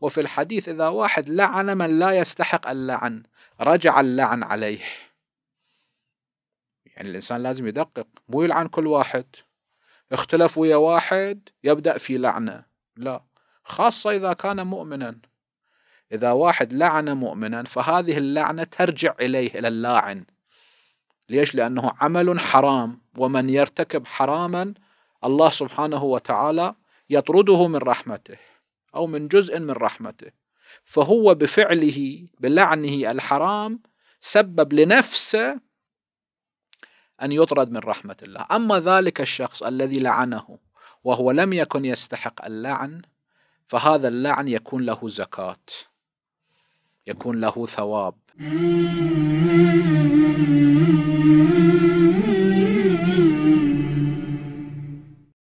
وفي الحديث إذا واحد لعن من لا يستحق اللعن رجع اللعن عليه يعني الإنسان لازم يدقق مو يلعن كل واحد اختلف ويا واحد يبدأ في لعنة لا خاصة إذا كان مؤمنا إذا واحد لعن مؤمنا فهذه اللعنة ترجع إليه إلى اللاعن ليش؟ لأنه عمل حرام ومن يرتكب حراما الله سبحانه وتعالى يطرده من رحمته أو من جزء من رحمته فهو بفعله بلعنه الحرام سبب لنفسه أن يطرد من رحمة الله أما ذلك الشخص الذي لعنه وهو لم يكن يستحق اللعن فهذا اللعن يكون له زكاه يكون له ثواب